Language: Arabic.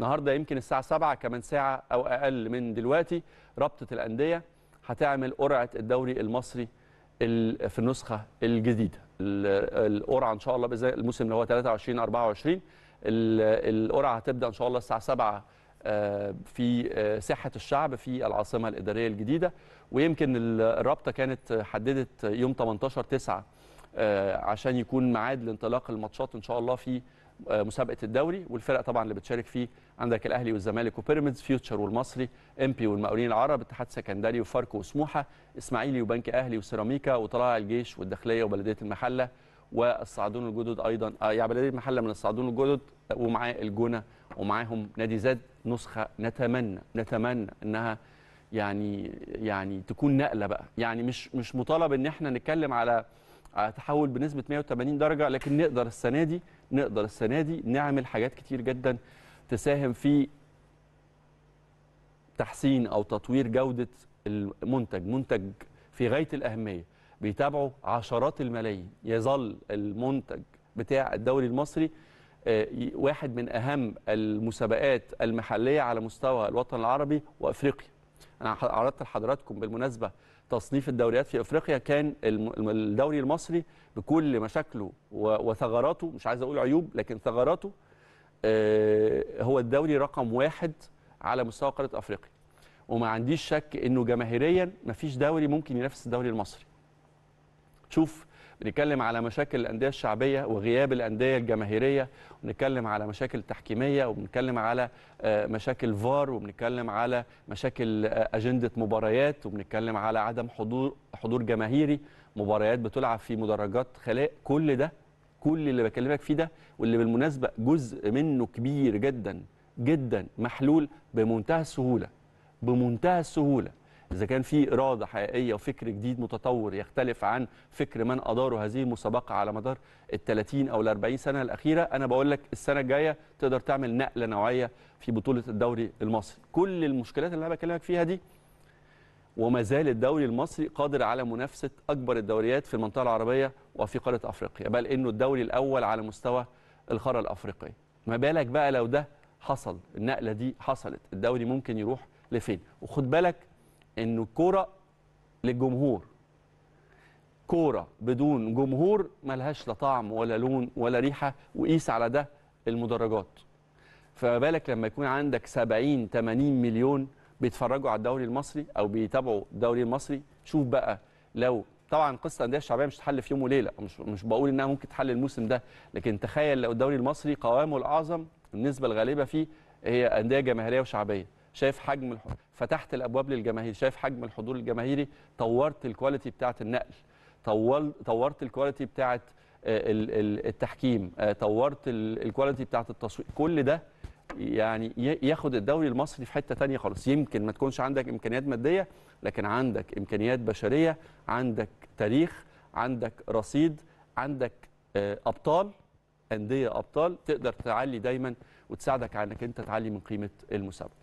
النهارده يمكن الساعه 7 كمان ساعه او اقل من دلوقتي رابطه الانديه هتعمل قرعه الدوري المصري في النسخه الجديده القرعه ان شاء الله الموسم اللي هو 23 24 القرعه هتبدا ان شاء الله الساعه 7 آه، في آه، ساحه الشعب في العاصمه الاداريه الجديده ويمكن الرابطه كانت حددت يوم 18 9 آه، عشان يكون معاد لانطلاق الماتشات ان شاء الله في آه، مسابقه الدوري والفرق طبعا اللي بتشارك فيه عندك الاهلي والزمالك وبيراميدز فيوتشر والمصري امبي والمقاولين العرب اتحاد سكندري وفاركو وسموحه اسماعيلي وبنك اهلي وسيراميكا وطلائع الجيش والداخليه وبلديه المحله والصعدون الجدد ايضا آه، يعني بلديه المحله من الصعدون الجدد ومعاه الجونه ومعاهم نادي زاد نسخه نتمنى نتمنى انها يعني يعني تكون نقله بقى يعني مش مش مطالب ان احنا نتكلم على تحول بنسبه 180 درجه لكن نقدر السنه دي نقدر السنه دي نعمل حاجات كتير جدا تساهم في تحسين او تطوير جوده المنتج منتج في غايه الاهميه بيتابعه عشرات الملايين يظل المنتج بتاع الدوري المصري آه، واحد من اهم المسابقات المحليه على مستوى الوطن العربي وافريقيا انا عرضت لحضراتكم بالمناسبه تصنيف الدوريات في افريقيا كان الدوري المصري بكل مشاكله وثغراته مش عايز اقول عيوب لكن ثغراته آه، هو الدوري رقم واحد على مستوى قاره افريقيا وما عنديش شك انه جماهيريا مفيش دوري ممكن ينافس الدوري المصري شوف بنتكلم على مشاكل الانديه الشعبيه وغياب الانديه الجماهيريه ونتكلم على مشاكل تحكيميه وبنتكلم على آه، مشاكل فار وبنتكلم على مشاكل آه، اجنده مباريات وبنتكلم على عدم حضور حضور جماهيري مباريات بتلعب في مدرجات خلاء كل ده كل اللي بكلمك فيه ده واللي بالمناسبه جزء منه كبير جدا جدا محلول بمنتهى السهوله بمنتهى السهوله اذا كان في اراده حقيقيه وفكر جديد متطور يختلف عن فكر من اداره هذه المسابقه على مدار ال 30 او ال 40 سنه الاخيره انا بقول لك السنه الجايه تقدر تعمل نقله نوعيه في بطوله الدوري المصري كل المشكلات اللي انا بكلمك فيها دي وما زال الدوري المصري قادر على منافسه اكبر الدوريات في المنطقه العربيه وفي قاره افريقيا بل انه الدوري الاول على مستوى القاره الافريقيه ما بالك بقى لو ده حصل النقله دي حصلت الدوري ممكن يروح لفين وخد بالك ان الكوره للجمهور كوره بدون جمهور ملهاش لا طعم ولا لون ولا ريحه وقيس على ده المدرجات فما بالك لما يكون عندك 70 80 مليون بيتفرجوا على الدوري المصري او بيتابعوا الدوري المصري شوف بقى لو طبعا قصه الانديه الشعبيه مش هتحل في يوم وليله مش مش بقول انها ممكن تحل الموسم ده لكن تخيل لو الدوري المصري قوامه الاعظم النسبه الغالبه فيه هي انديه جماهيريه وشعبيه شايف حجم فتحت الابواب للجماهير شايف حجم الحضور الجماهيري طورت الكواليتي بتاعه النقل طول... طورت الكواليتي بتاعه آه، التحكيم آه، طورت الكواليتي بتاعه التصوير كل ده يعني ياخد الدوري المصري في حته ثانيه خالص يمكن ما تكونش عندك امكانيات ماديه لكن عندك امكانيات بشريه عندك تاريخ عندك رصيد عندك آه، ابطال انديه ابطال تقدر تعلي دايما وتساعدك على انك انت تعلي من قيمه المسابقه